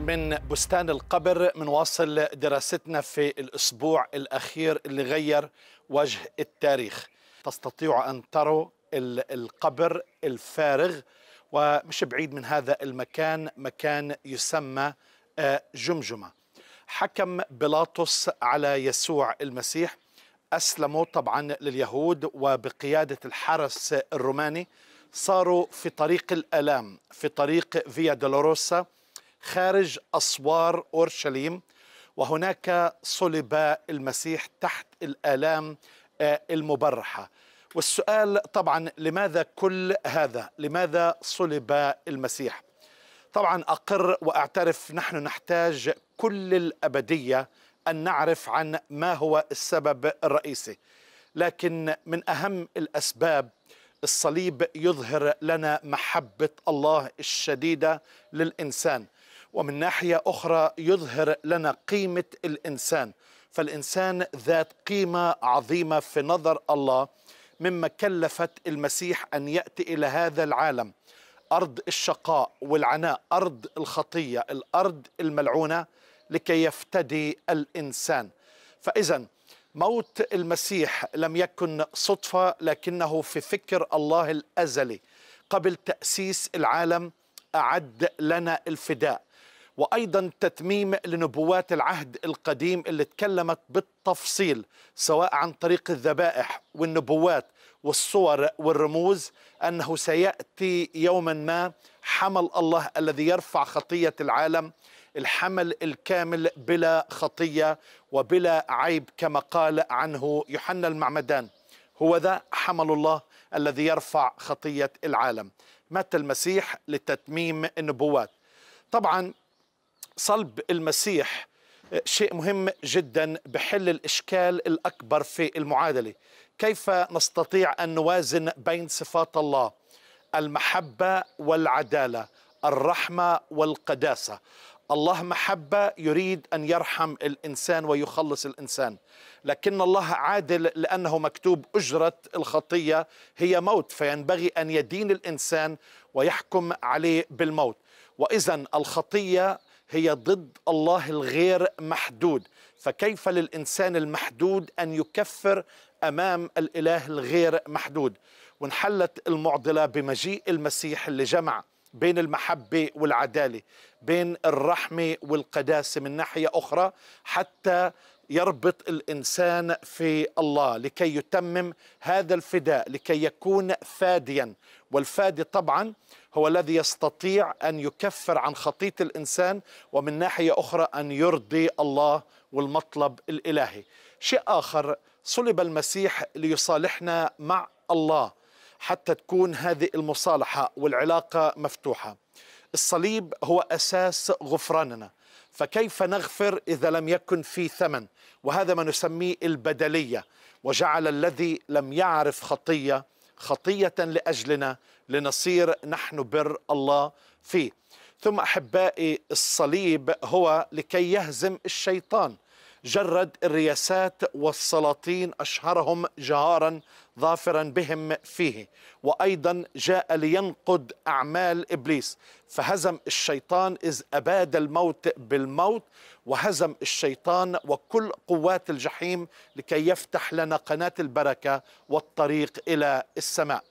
من بستان القبر منواصل دراستنا في الأسبوع الأخير اللي غير وجه التاريخ تستطيع أن تروا القبر الفارغ ومش بعيد من هذا المكان مكان يسمى آه، جمجمة حكم بيلاطس على يسوع المسيح أسلموا طبعا لليهود وبقيادة الحرس الروماني صاروا في طريق الألام في طريق فيا دولوروسا خارج أسوار أورشليم وهناك صلب المسيح تحت الآلام آه، المبرحة والسؤال طبعا لماذا كل هذا لماذا صلب المسيح طبعا أقر وأعترف نحن نحتاج كل الأبدية أن نعرف عن ما هو السبب الرئيسي لكن من أهم الأسباب الصليب يظهر لنا محبة الله الشديدة للإنسان ومن ناحية أخرى يظهر لنا قيمة الإنسان فالإنسان ذات قيمة عظيمة في نظر الله مما كلفت المسيح أن يأتي إلى هذا العالم أرض الشقاء والعناء أرض الخطية الأرض الملعونة لكي يفتدي الإنسان فإذا موت المسيح لم يكن صدفة لكنه في فكر الله الأزلي قبل تأسيس العالم أعد لنا الفداء وايضا تتميم لنبوات العهد القديم اللي تكلمت بالتفصيل سواء عن طريق الذبائح والنبوات والصور والرموز انه سياتي يوما ما حمل الله الذي يرفع خطيه العالم الحمل الكامل بلا خطيه وبلا عيب كما قال عنه يوحنا المعمدان هو ذا حمل الله الذي يرفع خطيه العالم مات المسيح لتتميم النبوات طبعا صلب المسيح آه، شيء مهم جدا بحل الاشكال الاكبر في المعادله كيف نستطيع ان نوازن بين صفات الله المحبه والعداله الرحمه والقداسه الله محبه يريد ان يرحم الانسان ويخلص الانسان لكن الله عادل لانه مكتوب اجره الخطيه هي موت فينبغي ان يدين الانسان ويحكم عليه بالموت واذا الخطيه هي ضد الله الغير محدود فكيف للإنسان المحدود أن يكفر أمام الإله الغير محدود وانحلت المعضلة بمجيء المسيح اللي جمع بين المحبة والعدالة بين الرحمة والقداسة من ناحية أخرى حتى يربط الإنسان في الله لكي يتمم هذا الفداء لكي يكون فاديا والفادي طبعا هو الذي يستطيع أن يكفر عن خطية الإنسان ومن ناحية أخرى أن يرضي الله والمطلب الإلهي شيء آخر صلب المسيح ليصالحنا مع الله حتى تكون هذه المصالحة والعلاقة مفتوحة الصليب هو أساس غفراننا فكيف نغفر إذا لم يكن في ثمن وهذا ما نسميه البدلية وجعل الذي لم يعرف خطية خطية لأجلنا لنصير نحن بر الله فيه ثم أحبائي الصليب هو لكي يهزم الشيطان جرد الرياسات والسلاطين أشهرهم جهارا ظافرا بهم فيه وأيضا جاء لينقد أعمال إبليس فهزم الشيطان إذ أباد الموت بالموت وهزم الشيطان وكل قوات الجحيم لكي يفتح لنا قناة البركة والطريق إلى السماء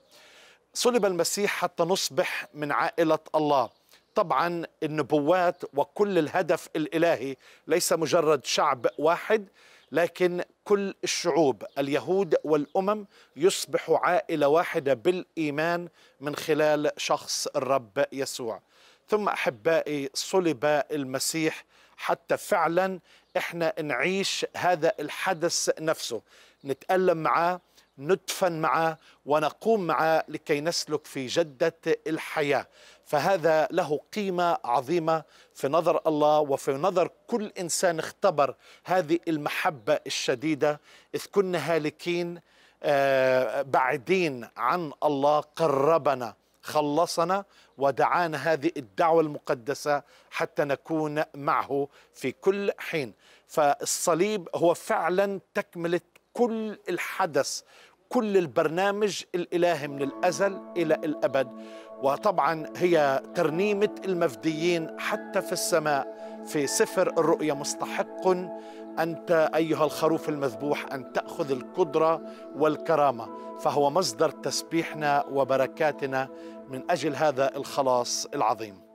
صلب المسيح حتى نصبح من عائلة الله طبعا النبوات وكل الهدف الالهي ليس مجرد شعب واحد لكن كل الشعوب اليهود والامم يصبح عائله واحده بالايمان من خلال شخص الرب يسوع ثم احبائي صلب المسيح حتى فعلا احنا نعيش هذا الحدث نفسه نتالم معاه ندفن معه ونقوم معه لكي نسلك في جدة الحياة فهذا له قيمة عظيمة في نظر الله وفي نظر كل إنسان اختبر هذه المحبة الشديدة إذ كنا هالكين آه، بعيدين عن الله قربنا خلصنا ودعانا هذه الدعوة المقدسة حتى نكون معه في كل حين فالصليب هو فعلا تكملة كل الحدث كل البرنامج الإلهي من الأزل إلى الأبد وطبعا هي ترنيمة المفديين حتى في السماء في سفر الرؤيا مستحق أنت أيها الخروف المذبوح أن تأخذ القدرة والكرامة فهو مصدر تسبيحنا وبركاتنا من أجل هذا الخلاص العظيم